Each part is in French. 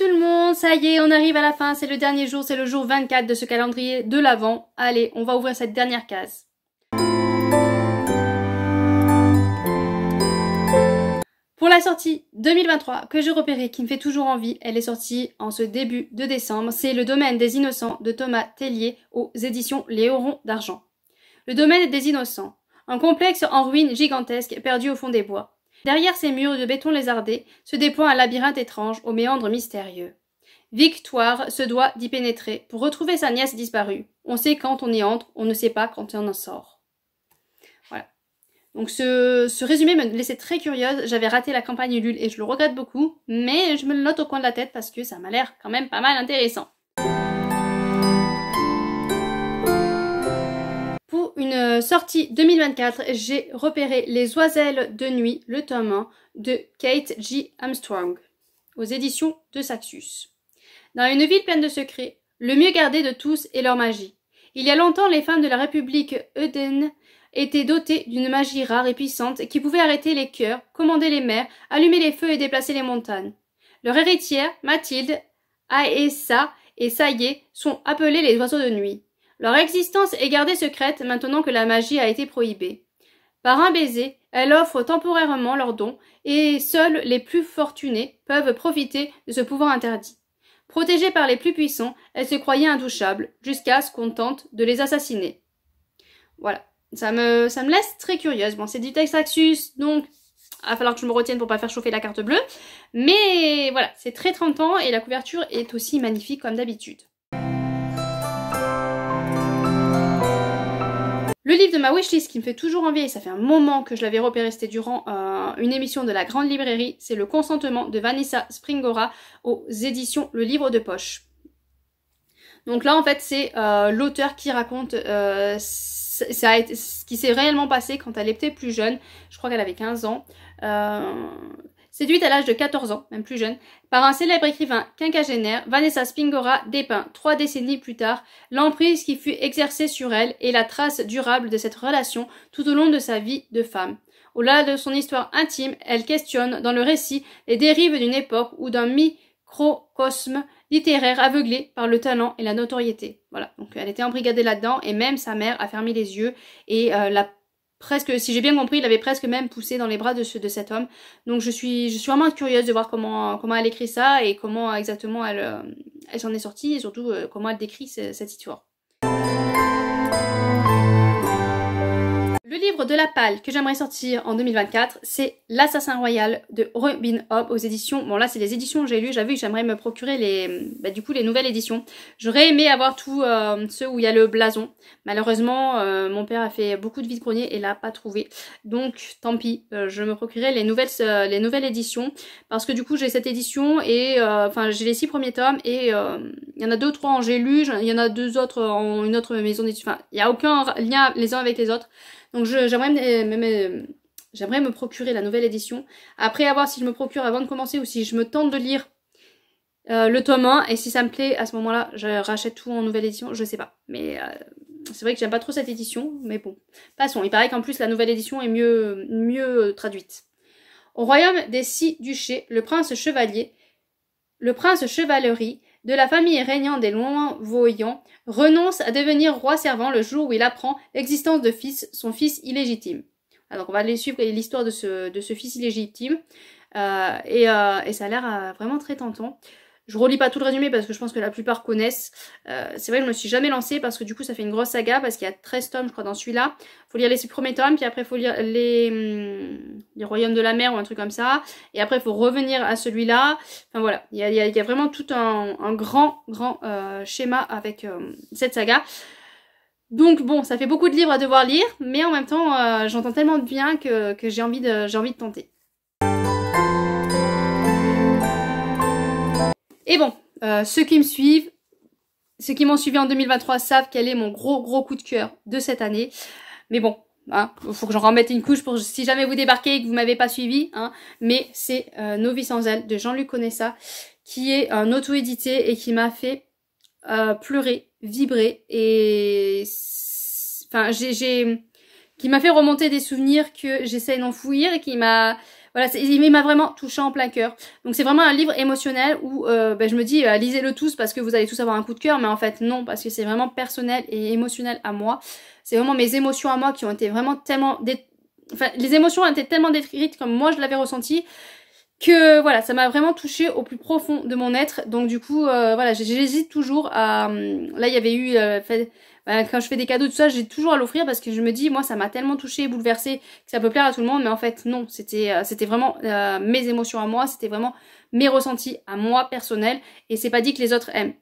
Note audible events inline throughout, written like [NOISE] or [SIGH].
tout le monde, ça y est, on arrive à la fin, c'est le dernier jour, c'est le jour 24 de ce calendrier de l'Avent. Allez, on va ouvrir cette dernière case. Pour la sortie 2023 que j'ai repérée, qui me fait toujours envie, elle est sortie en ce début de décembre, c'est Le domaine des innocents de Thomas Tellier aux éditions Léoron d'Argent. Le domaine des innocents, un complexe en ruine gigantesque perdu au fond des bois. Derrière ces murs de béton lézardé se déploie un labyrinthe étrange aux méandres mystérieux. Victoire se doit d'y pénétrer pour retrouver sa nièce disparue. On sait quand on y entre, on ne sait pas quand on en sort. Voilà. Donc ce, ce résumé me laissait très curieuse. J'avais raté la campagne Ulule et je le regrette beaucoup, mais je me le note au coin de la tête parce que ça m'a l'air quand même pas mal intéressant. une euh, sortie 2024, j'ai repéré Les Oiselles de nuit, le tome 1 de Kate G. Armstrong, aux éditions de Saxus. Dans une ville pleine de secrets, le mieux gardé de tous est leur magie. Il y a longtemps, les femmes de la République Eden étaient dotées d'une magie rare et puissante qui pouvait arrêter les cœurs, commander les mers, allumer les feux et déplacer les montagnes. Leur héritière, Mathilde, Aessa et Saïe sont appelées les oiseaux de nuit. Leur existence est gardée secrète maintenant que la magie a été prohibée. Par un baiser, elle offre temporairement leurs dons et seuls les plus fortunés peuvent profiter de ce pouvoir interdit. Protégées par les plus puissants, elle se croyait indouchable jusqu'à ce qu'on tente de les assassiner. Voilà. Ça me, ça me laisse très curieuse. Bon, c'est du texte Axus, donc il va falloir que je me retienne pour pas faire chauffer la carte bleue. Mais voilà, c'est très 30 ans et la couverture est aussi magnifique comme d'habitude. Le livre de ma wishlist qui me fait toujours envie, et ça fait un moment que je l'avais repéré, c'était durant euh, une émission de la Grande Librairie, c'est Le Consentement de Vanessa Springora aux éditions Le Livre de Poche. Donc là, en fait, c'est euh, l'auteur qui raconte euh, ce qui s'est réellement passé quand elle était plus jeune. Je crois qu'elle avait 15 ans séduite à l'âge de 14 ans, même plus jeune, par un célèbre écrivain quinquagénaire, Vanessa Spingora dépeint trois décennies plus tard l'emprise qui fut exercée sur elle et la trace durable de cette relation tout au long de sa vie de femme. Au-delà de son histoire intime, elle questionne dans le récit les dérives d'une époque ou d'un microcosme littéraire aveuglé par le talent et la notoriété. Voilà, donc elle était embrigadée là-dedans et même sa mère a fermé les yeux et euh, l'a presque, si j'ai bien compris, il avait presque même poussé dans les bras de, ce, de cet homme. Donc je suis, je suis vraiment curieuse de voir comment, comment elle écrit ça et comment exactement elle, euh, elle s'en est sortie et surtout euh, comment elle décrit cette histoire. Le livre de la palle que j'aimerais sortir en 2024, c'est L'Assassin Royal de Robin Hobb aux éditions. Bon là c'est les éditions que j'ai lues, vu que j'aimerais me procurer les, bah, du coup les nouvelles éditions. J'aurais aimé avoir tous euh, ceux où il y a le blason. Malheureusement euh, mon père a fait beaucoup de vide grenier et l'a pas trouvé. Donc tant pis, euh, je me procurerai les nouvelles, les nouvelles éditions parce que du coup j'ai cette édition et enfin j'ai les six premiers tomes et il y en a deux trois en j'ai lu, il y en a deux autres en une autre maison d'édition. Enfin il n'y a aucun lien les uns avec les autres. Donc j'aimerais euh, me, j'aimerais me, procurer la nouvelle édition. Après, avoir voir si je me procure avant de commencer ou si je me tente de lire euh, le tome 1. Et si ça me plaît, à ce moment-là, je rachète tout en nouvelle édition. Je sais pas. Mais euh, c'est vrai que j'aime pas trop cette édition. Mais bon, passons. Il paraît qu'en plus, la nouvelle édition est mieux, mieux traduite. Au royaume des six duchés, le prince chevalier, le prince chevalerie de la famille régnant des Loinvoyants renonce à devenir roi servant le jour où il apprend l'existence de fils, son fils illégitime. Alors on va aller suivre l'histoire de ce, fils illégitime euh, euh, et, ça a l'air euh, vraiment très tentant. Je relis pas tout le résumé parce que je pense que la plupart connaissent. c'est vrai que je me suis jamais lancée parce que du coup ça fait une grosse saga parce qu'il y a 13 tomes je crois dans celui-là. Faut lire les premiers tomes puis après faut lire les... Hum, les royaumes de la mer ou un truc comme ça. Et après, il faut revenir à celui-là. Enfin voilà, il y a, vraiment tout un, grand, grand euh, schéma avec euh, cette saga. Donc bon, ça fait beaucoup de livres à devoir lire, mais en même temps, euh, j'entends tellement de bien que, j'ai envie, de, envie de tenter. Et bon, ceux qui me suivent, ceux qui m'ont suivi en 2023 savent quel est mon gros gros coup de cœur de cette année. Mais bon, il hein. faut que j'en remette une couche pour si jamais vous débarquez et que vous m'avez pas suivi. Hein, mais c'est euh, Nos vies sans elle de Jean-Luc Conessa qui est un auto-édité et qui m'a fait euh, pleurer, vibrer et enfin j'ai qui m'a fait remonter des souvenirs que j'essaie d'enfouir et qui m'a voilà, il m'a vraiment touché en plein cœur. Donc c'est vraiment un livre émotionnel où euh, ben, je me dis, euh, lisez-le tous parce que vous allez tous avoir un coup de cœur, mais en fait non, parce que c'est vraiment personnel et émotionnel à moi. C'est vraiment mes émotions à moi qui ont été vraiment tellement... Enfin, les émotions ont été tellement décrites comme moi je l'avais ressenti que voilà, ça m'a vraiment touchée au plus profond de mon être. Donc du coup, euh, voilà, j'hésite toujours à. Hum, là, il y avait eu. Euh, bah, quand je fais des cadeaux, tout ça, j'ai toujours à l'offrir parce que je me dis, moi, ça m'a tellement touchée et bouleversée que ça peut plaire à tout le monde. Mais en fait, non, c'était euh, c'était vraiment euh, mes émotions à moi, c'était vraiment mes ressentis à moi personnel Et c'est pas dit que les autres aiment.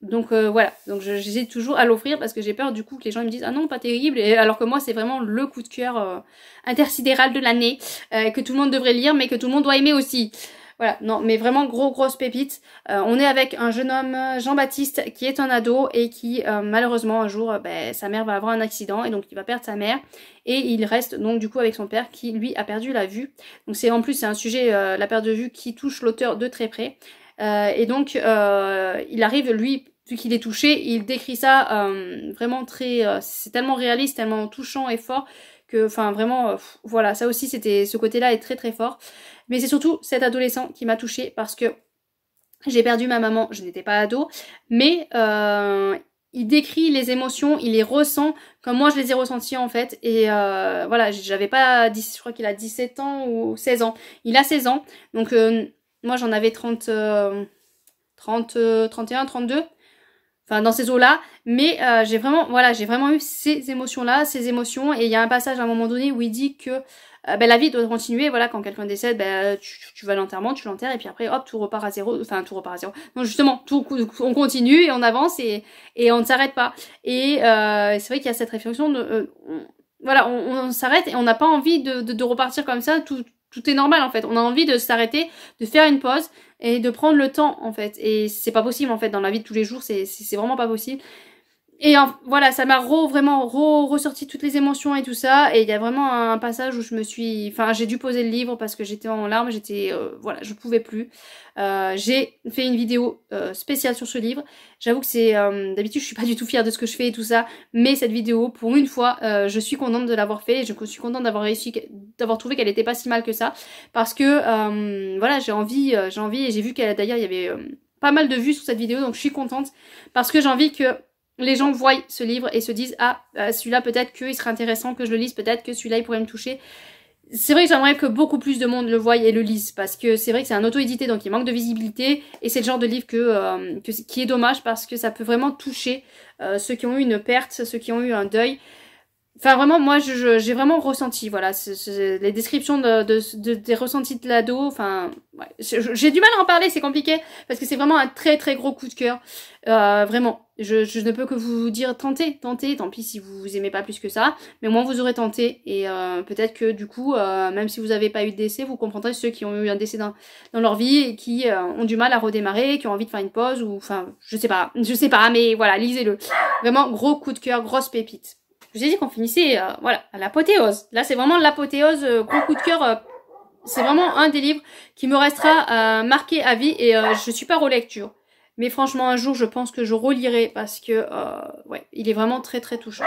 Donc euh, voilà, donc j'hésite toujours à l'offrir parce que j'ai peur du coup que les gens me disent ah non pas terrible et alors que moi c'est vraiment le coup de cœur euh, intersidéral de l'année euh, que tout le monde devrait lire mais que tout le monde doit aimer aussi. Voilà, non mais vraiment gros grosse pépite. on est avec un jeune homme Jean-Baptiste qui est un ado et qui malheureusement un jour ben, sa mère va avoir un accident et donc il va perdre sa mère et il reste donc du coup avec son père qui lui a perdu la vue. Donc c'est en plus c'est un sujet la perte de vue qui touche l'auteur de très près. Euh, et donc, euh, il arrive, lui, vu qu'il est touché, il décrit ça euh, vraiment très... c'est tellement réaliste, tellement touchant et fort que, enfin, vraiment, voilà, ça aussi, c'était ce côté-là est très très fort. Mais c'est surtout cet adolescent qui m'a touchée parce que j'ai perdu ma maman, je n'étais pas ado, mais euh, il décrit les émotions, il les ressent comme moi je les ai ressenties en fait. Et euh, voilà, j'avais pas, 10, je crois qu'il a 17 ans ou 16 ans. Il a 16 ans, donc euh, moi, j'en avais 30, 30, 31, 32. Enfin, dans ces eaux-là. Mais euh, j'ai vraiment, voilà, j'ai vraiment eu ces émotions-là, ces émotions. Et il y a un passage à un moment donné où il dit que euh, ben, la vie doit continuer. Voilà, quand quelqu'un décède, ben, tu, vas à l'enterrement, tu l'enterres, et puis après, hop, tout repart à zéro. Enfin, tout repart à zéro. Non, justement, tout, on continue et on avance et, on ne s'arrête pas. Euh, et c'est vrai qu'il y a cette réflexion de, voilà, on, s'arrête et on n'a pas envie de, de repartir comme ça, tout, tout est normal en fait. On a envie de s'arrêter, de faire une pause et de prendre le temps en fait. Et c'est pas possible en fait dans la vie de tous les jours, c'est vraiment pas possible. Et voilà, ça m'a vraiment ressorti toutes les émotions et tout ça. Et il y a vraiment un passage où je me suis... Enfin, j'ai dû poser le livre parce que j'étais en larmes, j'étais... Euh, voilà, je pouvais plus. Euh, j'ai fait une vidéo euh, spéciale sur ce livre. J'avoue que c'est... D'habitude, je suis pas du tout fière de ce que je fais et tout ça. Mais cette vidéo, pour une fois, je suis contente de l'avoir fait. Et je suis contente d'avoir réussi, d'avoir trouvé qu'elle était pas si mal que ça. Parce que, voilà, j'ai envie, j'ai envie. Et j'ai vu qu'elle, d'ailleurs, il y avait pas mal de vues sur cette vidéo. Donc, je suis contente parce que j'ai envie que les gens voient ce livre et se disent ah euh, celui-là peut-être qu'il serait intéressant que je le lise, peut-être que celui-là il pourrait me toucher. C'est vrai que j'aimerais que beaucoup plus de monde le voie et le lise parce que c'est vrai que c'est un auto-édité donc il manque de visibilité et c'est le genre de livre que, euh, qui est dommage parce que ça peut vraiment toucher euh, ceux qui ont eu une perte, ceux qui ont eu un deuil Enfin, vraiment, moi, j'ai vraiment ressenti, voilà, les descriptions de, de, de, des ressentis de l'ado, enfin, j'ai du mal à en parler, c'est compliqué, parce que c'est vraiment un très, très gros coup de cœur, euh, vraiment. Je, je, ne peux que vous dire, tentez, tentez, tant pis si vous, vous aimez pas plus que ça, mais au moins vous aurez tenté, et euh, peut-être que, du coup, euh, même si vous n'avez pas eu de décès, vous comprendrez ceux qui ont eu un décès dans, dans leur vie, et qui euh, ont du mal à redémarrer, qui ont envie de faire une pause, ou, enfin, je sais pas, je sais pas, mais voilà, lisez-le. Vraiment, gros coup de cœur, grosse pépite. Je vous ai dit qu'on finissait, euh, voilà, à l'apothéose. Là, c'est vraiment l'apothéose, euh, gros coup de cœur. Euh, c'est vraiment un des livres qui me restera euh, marqué à vie et je suis pas relecture. Mais franchement, un jour, je pense que je relirai parce que, ouais, il est vraiment très très touchant.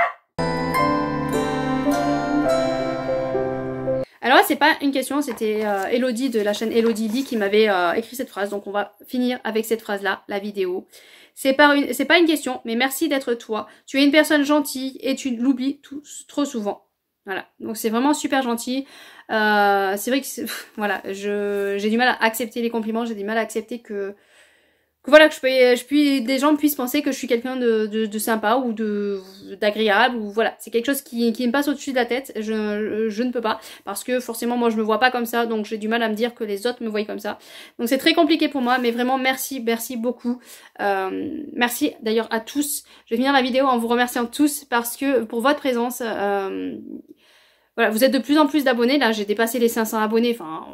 Alors là, c'est pas une question, c'était euh, Elodie de la chaîne Elodie Lee qui m'avait euh, écrit cette phrase. Donc on va finir avec cette phrase-là, la vidéo. C'est pas, une, pas une question, mais merci d'être toi. Tu es une personne gentille et tu l'oublies trop souvent. Voilà, donc c'est vraiment super gentil. Euh, c'est vrai que [LAUGHS] voilà, j'ai du mal à accepter les compliments, j'ai du mal à accepter que voilà que je peux, je puis des gens puissent penser que je suis quelqu'un de, sympa ou de d'agréable ou voilà c'est quelque chose qui, qui me passe au-dessus de la tête je, je, ne peux pas parce que forcément moi je me vois pas comme ça donc j'ai du mal à me dire que les autres me voient comme ça donc c'est très compliqué pour moi mais vraiment merci merci beaucoup euh, merci d'ailleurs à tous je vais finir la vidéo en vous remerciant tous parce que pour votre présence euh, voilà, vous êtes de plus en plus d'abonnés. Là, j'ai dépassé les 500 abonnés. Enfin,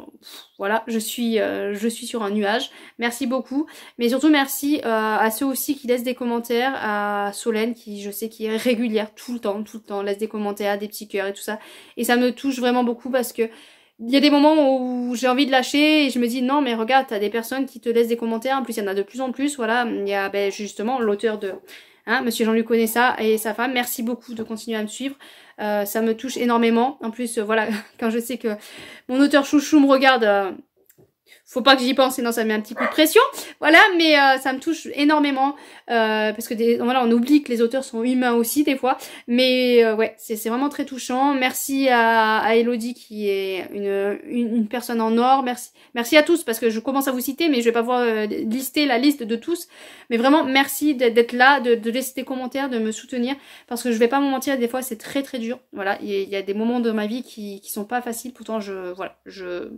voilà, je suis, euh, je suis sur un nuage. Merci beaucoup. Mais surtout, merci euh, à ceux aussi qui laissent des commentaires. À Solène, qui je sais qui est régulière tout le temps, tout le temps, laisse des commentaires, des petits cœurs et tout ça. Et ça me touche vraiment beaucoup parce que il y a des moments où j'ai envie de lâcher et je me dis non mais regarde t'as des personnes qui te laissent des commentaires en plus il y en a de plus en plus voilà il y a ben, justement l'auteur de hein, Monsieur Jean-Luc connaît ça et sa femme merci beaucoup de continuer à me suivre euh, ça me touche énormément. En plus, euh, voilà, [LAUGHS] quand je sais que mon auteur chouchou me regarde euh, faut pas que j'y pense, sinon ça met un petit peu de pression. Voilà, mais euh, ça me touche énormément euh, parce que des, voilà, on oublie que les auteurs sont humains aussi des fois. Mais euh, ouais, c'est vraiment très touchant. Merci à, Elodie qui est une, une, personne en or. Merci, merci à tous parce que je commence à vous citer, mais je vais pas voir lister la liste de tous. Mais vraiment, merci d'être là, de, de, laisser des commentaires, de me soutenir parce que je vais pas me mentir, des fois c'est très très dur. Voilà, il y, y, a des moments de ma vie qui qui sont pas faciles. Pourtant, je voilà, je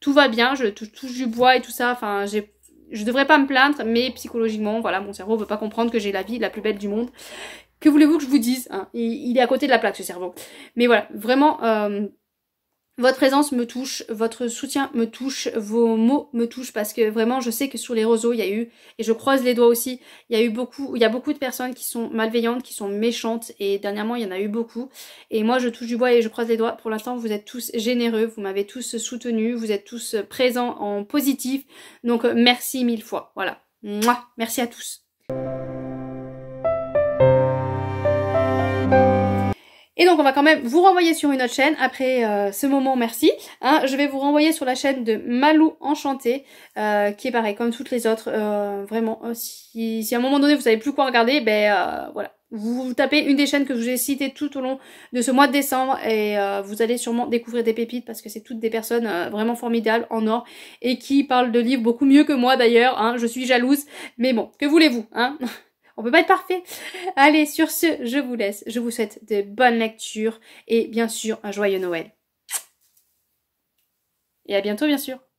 tout va bien, je touche, du bois et tout ça, enfin j'ai je devrais pas me plaindre, mais psychologiquement, voilà, mon cerveau veut pas comprendre que j'ai la vie la plus belle du monde. Que voulez-vous que je vous dise hein il, est à côté de la plaque, ce cerveau. Mais voilà, vraiment, euh, votre présence me touche, votre soutien me touche, vos mots me touchent parce que vraiment je sais que sur les roseaux il y a eu, et je croise les doigts aussi, il y a eu beaucoup, il y a beaucoup de personnes qui sont malveillantes, qui sont méchantes et dernièrement il y en a eu beaucoup. Et moi je touche du bois et je croise les doigts. Pour l'instant vous êtes tous généreux, vous m'avez tous soutenu, vous êtes tous présents en positif. Donc euh, merci mille fois. Voilà. moi merci à tous. Et donc on va quand même vous renvoyer sur une autre chaîne après euh, ce moment merci. Hein. je vais vous renvoyer sur la chaîne de Malou Enchantée, euh, qui est pareil comme toutes les autres. Euh, vraiment, si, si, à un moment donné vous savez plus quoi regarder, ben voilà. Vous, tapez une des chaînes que vous ai citées tout au long de ce mois de décembre et vous allez sûrement découvrir des pépites parce que c'est toutes des personnes vraiment formidables en or et qui parlent de livres beaucoup mieux que moi d'ailleurs. Hein. je suis jalouse, mais bon, que voulez-vous hein [LAUGHS] On peut pas être parfait. Allez, sur ce, je vous laisse. Je vous souhaite de bonnes lectures et bien sûr un joyeux Noël. Et à bientôt, bien sûr.